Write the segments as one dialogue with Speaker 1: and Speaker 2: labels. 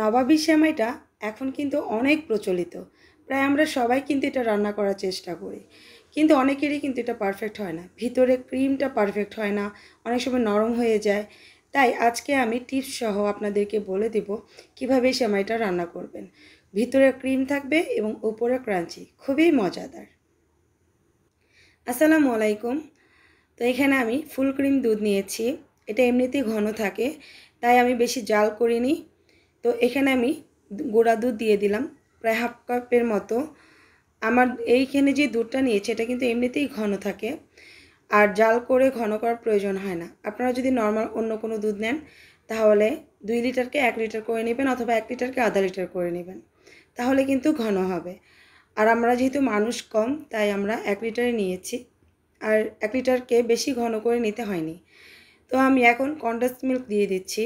Speaker 1: নবাবী সেমাইটা এখন কিন্তু অনেক প্রচলিত প্রায় আমরা সবাই কিন্তু এটা রান্না করার চেষ্টা করি কিন্তু অনেকেরই কিন্তু এটা পারফেক্ট হয় না ভিতরে ক্রিমটা পারফেক্ট হয় না অনেক সময় নরম হয়ে যায় তাই আজকে আমি টিপস সহ আপনাদেরকে বলে দেব কিভাবে সেমাইটা রান্না করবেন ভিতরে ক্রিম থাকবে এবং ওপরে ক্রাঞ্চি খুবই মজাদার আসসালামু আলাইকুম তো এখানে আমি ফুল ক্রিম দুধ নিয়েছি এটা এমনিতেই ঘন থাকে তাই আমি বেশি জাল করিনি তো এখানে আমি গোড়া দুধ দিয়ে দিলাম প্রায় হাফ কাপের মতো আমার এইখানে যে দুধটা নিয়েছে এটা কিন্তু এমনিতেই ঘন থাকে আর জাল করে ঘন করার প্রয়োজন হয় না আপনারা যদি নর্মাল অন্য কোনো দুধ নেন তাহলে দুই লিটারকে এক লিটার করে নেবেন অথবা এক লিটারকে আধা লিটার করে নেবেন তাহলে কিন্তু ঘন হবে আর আমরা যেহেতু মানুষ কম তাই আমরা এক লিটারে নিয়েছি আর এক লিটারকে বেশি ঘন করে নিতে হয়নি তো আমি এখন কন্ডেন্স মিল্ক দিয়ে দিচ্ছি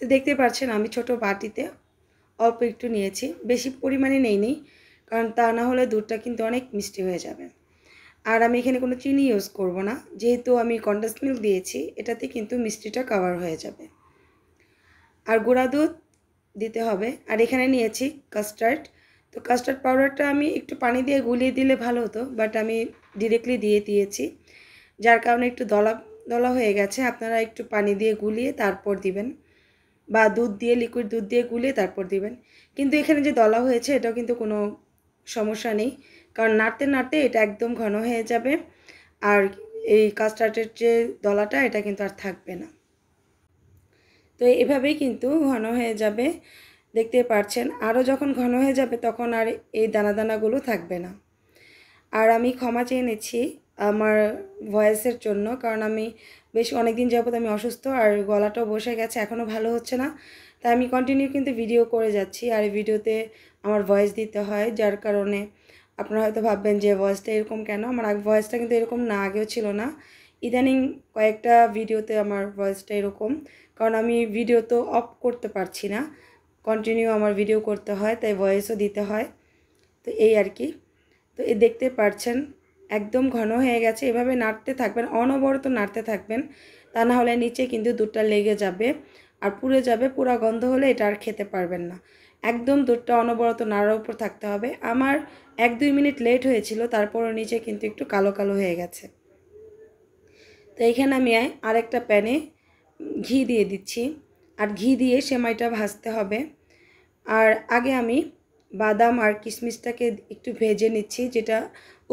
Speaker 1: তো দেখতে পাচ্ছেন আমি ছোট বাটিতে অল্প একটু নিয়েছি বেশি পরিমাণে নেই নি কারণ তা না হলে দুধটা কিন্তু অনেক মিষ্টি হয়ে যাবে আর আমি এখানে কোনো চিনি ইউজ করব না যেহেতু আমি কন্ডাস মিল্ক দিয়েছি এটাতে কিন্তু মিষ্টিটা কাভার হয়ে যাবে আর গুঁড়া দুধ দিতে হবে আর এখানে নিয়েছি কাস্টার্ড তো কাস্টার্ড পাউডারটা আমি একটু পানি দিয়ে গুলিয়ে দিলে ভালো হতো বাট আমি ডিরেক্টলি দিয়ে দিয়েছি যার কারণে একটু দলা দলা হয়ে গেছে আপনারা একটু পানি দিয়ে গুলিয়ে তারপর দিবেন বা দুধ দিয়ে লিকুইড দুধ দিয়ে গুলে তারপর দিবেন কিন্তু এখানে যে দলা হয়েছে এটাও কিন্তু কোনো সমস্যা নেই কারণ নাড়তে নাড়তে এটা একদম ঘন হয়ে যাবে আর এই কাস্টার্ডের যে দলাটা এটা কিন্তু আর থাকবে না তো এভাবেই কিন্তু ঘন হয়ে যাবে দেখতে পারছেন আরও যখন ঘন হয়ে যাবে তখন আর এই দানা দানাগুলো থাকবে না আর আমি ক্ষমা চেয়ে নিচ্ছি আমার ভয়েসের জন্য কারণ আমি বেশ অনেক দিন যাবত আমি অসুস্থ আর গলাটাও বসে গেছে এখনও ভালো হচ্ছে না তাই আমি কন্টিনিউ কিন্তু ভিডিও করে যাচ্ছি আর ভিডিওতে আমার ভয়েস দিতে হয় যার কারণে আপনারা হয়তো ভাববেন যে ভয়েসটা এরকম কেন আমার ভয়েসটা কিন্তু এরকম না আগেও ছিল না ইদানিং কয়েকটা ভিডিওতে আমার ভয়েসটা এরকম কারণ আমি ভিডিও তো অফ করতে পারছি না কন্টিনিউ আমার ভিডিও করতে হয় তাই ভয়েসও দিতে হয় তো এই আর কি তো এ দেখতে পারছেন একদম ঘন হয়ে গেছে এভাবে নাড়তে থাকবেন অনবরত নাড়তে থাকবেন তা না হলে নিচে কিন্তু দুধটা লেগে যাবে আর পুড়ে যাবে পুরা গন্ধ হলে এটা আর খেতে পারবেন না একদম দুধটা অনবরত নাড়ার উপর থাকতে হবে আমার এক দুই মিনিট লেট হয়েছিল তারপরও নিচে কিন্তু একটু কালো কালো হয়ে গেছে তো এইখানে আমি আরেকটা প্যানে ঘি দিয়ে দিচ্ছি আর ঘি দিয়ে সেমাইটা ভাজতে হবে আর আগে আমি বাদাম আর কিশমিশটাকে একটু ভেজে নিচ্ছি যেটা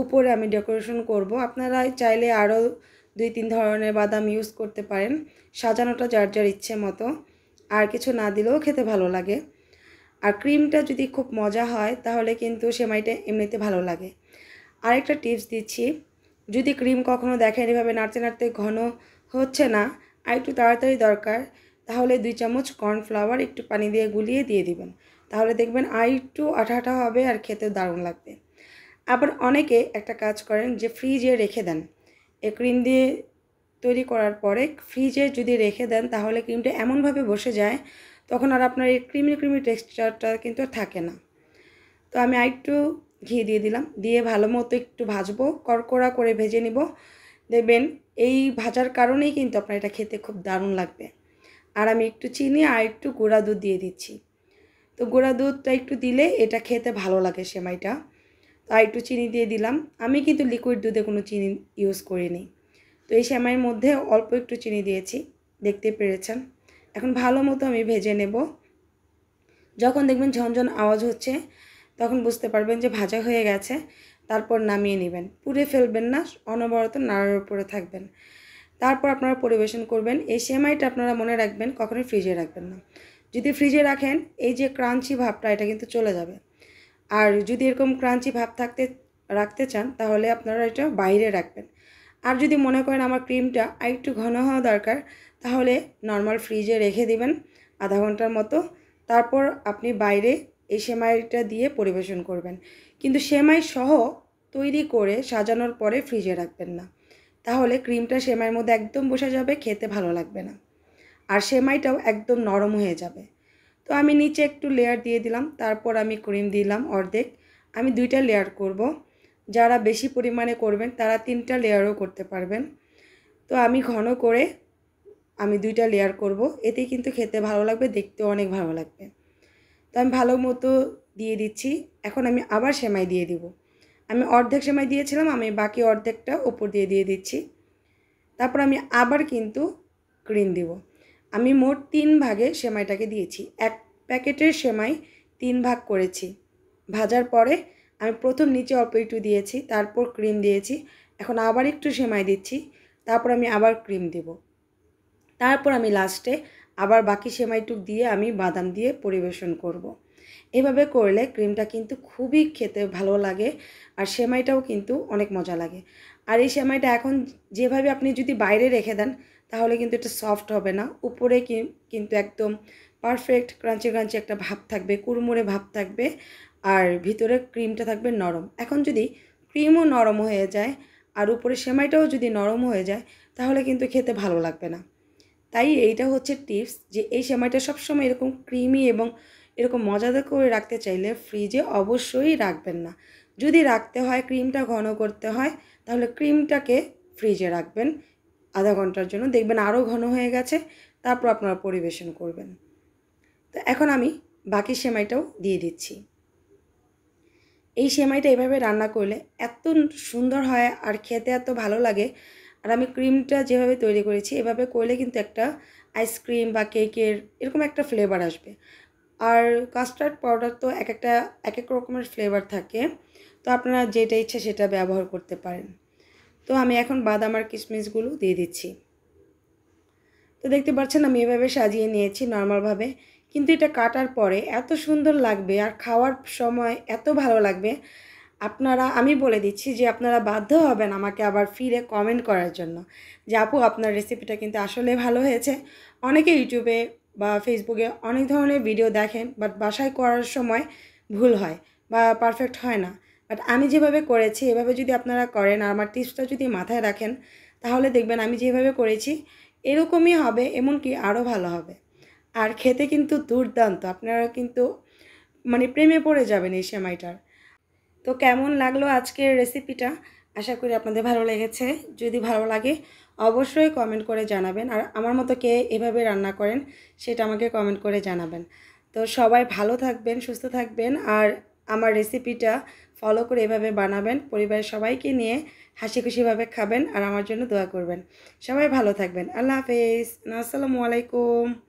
Speaker 1: উপরে আমি ডেকোরেশন করব আপনারা চাইলে আরও দুই তিন ধরনের বাদাম ইউজ করতে পারেন সাজানোটা যার যার ইচ্ছে মতো আর কিছু না দিলেও খেতে ভালো লাগে আর ক্রিমটা যদি খুব মজা হয় তাহলে কিন্তু সেমাইটা এমনিতে ভালো লাগে আরেকটা টিপস দিচ্ছি যদি ক্রিম কখনো দেখেন এভাবে নাড়তে নাড়তে ঘন হচ্ছে না আর একটু তাড়াতাড়ি দরকার তাহলে দুই চামচ কর্নফ্লাওয়ার একটু পানি দিয়ে গুলিয়ে দিয়ে দিবেন তাহলে দেখবেন আর একটু আঠা আঠা হবে আর খেতে দারুণ লাগবে আবার অনেকে একটা কাজ করেন যে ফ্রিজে রেখে দেন এ ক্রিম দিয়ে তৈরি করার পরে ফ্রিজে যদি রেখে দেন তাহলে ক্রিমটা এমনভাবে বসে যায় তখন আর আপনার এই ক্রিমি ক্রিমি টেক্সচারটা কিন্তু থাকে না তো আমি একটু ঘি দিয়ে দিলাম দিয়ে ভালো মতো একটু ভাজবো করকড়া করে ভেজে নিব দেখবেন এই ভাজার কারণেই কিন্তু আপনার এটা খেতে খুব দারুণ লাগবে আর আমি একটু চিনি আর একটু গুঁড়া দুধ দিয়ে দিচ্ছি তো গোড়া দুধটা একটু দিলে এটা খেতে ভালো লাগে সেমাইটা আর একটু চিনি দিয়ে দিলাম আমি কিন্তু লিকুইড দুধে কোনো চিনি ইউজ করিনি তো এই সেমাইয়ের মধ্যে অল্প একটু চিনি দিয়েছি দেখতে পেরেছেন এখন ভালো মতো আমি ভেজে নেব যখন দেখবেন ঝনঝন আওয়াজ হচ্ছে তখন বুঝতে পারবেন যে ভাজা হয়ে গেছে তারপর নামিয়ে নেবেন পুড়ে ফেলবেন না অনবরত নাড়ার উপরে থাকবেন তারপর আপনারা পরিবেশন করবেন এই সেমাইটা আপনারা মনে রাখবেন কখনোই ফ্রিজে রাখবেন না যদি ফ্রিজে রাখেন এই যে ক্রাঞ্চি ভাবটা এটা কিন্তু চলে যাবে আর যদি এরকম ক্রাঞ্চি ভাব থাকতে রাখতে চান তাহলে আপনারা এটা বাইরে রাখবেন আর যদি মনে করেন আমার ক্রিমটা আর একটু ঘন হওয়া দরকার তাহলে নর্মাল ফ্রিজে রেখে দিবেন আধা ঘন্টার মতো তারপর আপনি বাইরে এই সেমাইটা দিয়ে পরিবেশন করবেন কিন্তু সেমাই সহ তৈরি করে সাজানোর পরে ফ্রিজে রাখবেন না তাহলে ক্রিমটা সেমাইয়ের মধ্যে একদম বসে যাবে খেতে ভালো লাগবে না আর সেমাইটাও একদম নরম হয়ে যাবে তো আমি নিচে একটু লেয়ার দিয়ে দিলাম তারপর আমি ক্রিম দিলাম অর্ধেক আমি দুইটা লেয়ার করব। যারা বেশি পরিমাণে করবেন তারা তিনটা লেয়ারও করতে পারবেন তো আমি ঘন করে আমি দুইটা লেয়ার করব। এতে কিন্তু খেতে ভালো লাগবে দেখতেও অনেক ভালো লাগবে তো আমি ভালো মতো দিয়ে দিচ্ছি এখন আমি আবার সেমাই দিয়ে দিব আমি অর্ধেক সেমাই দিয়েছিলাম আমি বাকি অর্ধেকটা ওপর দিয়ে দিয়ে দিচ্ছি তারপর আমি আবার কিন্তু ক্রিম দিব আমি মোট তিন ভাগে সেমাইটাকে দিয়েছি এক প্যাকেটের সেমাই তিন ভাগ করেছি ভাজার পরে আমি প্রথম নিচে অল্প একটু দিয়েছি তারপর ক্রিম দিয়েছি এখন আবার একটু সেমাই দিচ্ছি তারপর আমি আবার ক্রিম দেব তারপর আমি লাস্টে আবার বাকি সেমাইটুক দিয়ে আমি বাদাম দিয়ে পরিবেশন করব। এভাবে করলে ক্রিমটা কিন্তু খুবই খেতে ভালো লাগে আর সেমাইটাও কিন্তু অনেক মজা লাগে আর এই সেমাইটা এখন যেভাবে আপনি যদি বাইরে রেখে দেন তাহলে কিন্তু এটা সফট হবে না উপরে কিন্তু একদম পারফেক্ট ক্রাঞ্চি ক্রাঞ্চি একটা ভাব থাকবে কুড়মুড়ে ভাব থাকবে আর ভিতরে ক্রিমটা থাকবে নরম এখন যদি ক্রিমও নরম হয়ে যায় আর উপরে সেমাইটাও যদি নরম হয়ে যায় তাহলে কিন্তু খেতে ভালো লাগবে না তাই এইটা হচ্ছে টিপস যে এই সেমাইটা সবসময় এরকম ক্রিমি এবং এরকম মজাদার করে রাখতে চাইলে ফ্রিজে অবশ্যই রাখবেন না যদি রাখতে হয় ক্রিমটা ঘন করতে হয় তাহলে ক্রিমটাকে ফ্রিজে রাখবেন আধা ঘন্টার জন্য দেখবেন আরও ঘন হয়ে গেছে তারপর আপনারা পরিবেশন করবেন তো এখন আমি বাকি সেমাইটাও দিয়ে দিচ্ছি এই সেমাইটা এভাবে রান্না করলে এত সুন্দর হয় আর খেতে এত ভালো লাগে আর আমি ক্রিমটা যেভাবে তৈরি করেছি এভাবে করলে কিন্তু একটা আইসক্রিম বা কেকের এরকম একটা ফ্লেভার আসবে আর কাস্টার্ড পাউডার তো এক একটা এক এক রকমের ফ্লেভার থাকে তো আপনারা যেটা ইচ্ছে সেটা ব্যবহার করতে পারেন তো আমি এখন বাদাম আর কিশমিশগুলো দিয়ে দিচ্ছি তো দেখতে পাচ্ছেন আমি এভাবে সাজিয়ে নিয়েছি নর্মালভাবে কিন্তু এটা কাটার পরে এত সুন্দর লাগবে আর খাওয়ার সময় এত ভালো লাগবে আপনারা আমি বলে দিচ্ছি যে আপনারা বাধ্য হবেন আমাকে আবার ফিরে কমেন্ট করার জন্য যে আপু আপনার রেসিপিটা কিন্তু আসলে ভালো হয়েছে অনেকে ইউটিউবে বা ফেসবুকে অনেক ধরনের ভিডিও দেখেন বাট বাসায় করার সময় ভুল হয় বা পারফেক্ট হয় না বাট আমি যেভাবে করেছি এভাবে যদি আপনারা করেন আর আমার টিপসটা যদি মাথায় রাখেন তাহলে দেখবেন আমি যেভাবে করেছি এরকমই হবে এমনকি আরও ভালো হবে আর খেতে কিন্তু দুর্দান্ত আপনারা কিন্তু মানে প্রেমে পড়ে যাবেন এই সেমাইটার তো কেমন লাগলো আজকের রেসিপিটা আশা করি আপনাদের ভালো লেগেছে যদি ভালো লাগে অবশ্যই কমেন্ট করে জানাবেন আর আমার মতো কে এভাবে রান্না করেন সেটা আমাকে কমেন্ট করে জানাবেন তো সবাই ভালো থাকবেন সুস্থ থাকবেন আর আমার রেসিপিটা ফলো করে এভাবে বানাবেন পরিবারের সবাইকে নিয়ে হাসি খুশিভাবে খাবেন আর আমার জন্য দোয়া করবেন সবাই ভালো থাকবেন আল্লাহ হাফেজ আসসালামু আলাইকুম